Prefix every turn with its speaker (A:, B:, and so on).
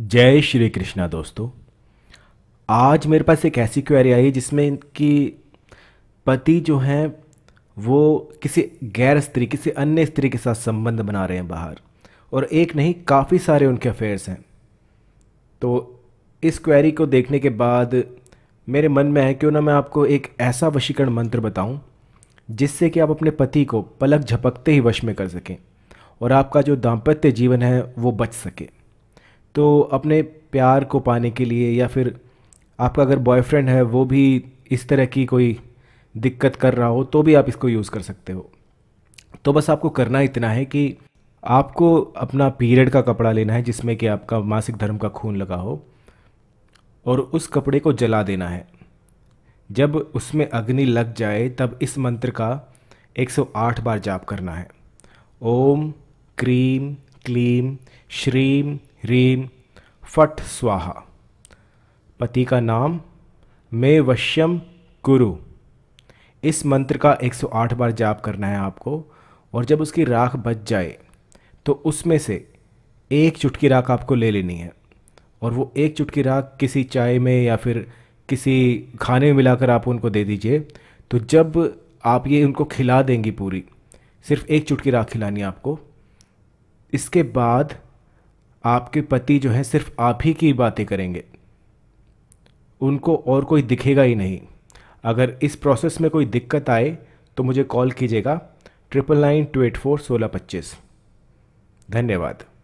A: जय श्री कृष्णा दोस्तों आज मेरे पास एक ऐसी क्वेरी आई जिसमें कि पति जो हैं वो किसी गैर स्त्री किसी अन्य स्त्री के साथ संबंध बना रहे हैं बाहर और एक नहीं काफ़ी सारे उनके अफेयर्स हैं तो इस क्वेरी को देखने के बाद मेरे मन में है क्यों ना मैं आपको एक ऐसा वशीकरण मंत्र बताऊं जिससे कि आप अपने पति को पलक झपकते ही वश में कर सकें और आपका जो दाम्पत्य जीवन है वो बच सके तो अपने प्यार को पाने के लिए या फिर आपका अगर बॉयफ्रेंड है वो भी इस तरह की कोई दिक्कत कर रहा हो तो भी आप इसको यूज़ कर सकते हो तो बस आपको करना इतना है कि आपको अपना पीरियड का कपड़ा लेना है जिसमें कि आपका मासिक धर्म का खून लगा हो और उस कपड़े को जला देना है जब उसमें अग्नि लग जाए तब इस मंत्र का 108 बार जाप करना है ओम क्रीम क्लीम श्रीम ह्रीम फट स्वाहा पति का नाम मे वश्यम गुरु इस मंत्र का 108 बार जाप करना है आपको और जब उसकी राख बच जाए तो उसमें से एक चुटकी राख आपको ले लेनी है और वो एक चुटकी राख किसी चाय में या फिर किसी खाने में मिलाकर आप उनको दे दीजिए तो जब आप ये उनको खिला देंगी पूरी सिर्फ एक चुटकी राख खिलानी है आपको इसके बाद आपके पति जो हैं सिर्फ आप ही की बातें करेंगे उनको और कोई दिखेगा ही नहीं अगर इस प्रोसेस में कोई दिक्कत आए तो मुझे कॉल कीजिएगा triple nine two eight four सोलह पच्चीस धन्यवाद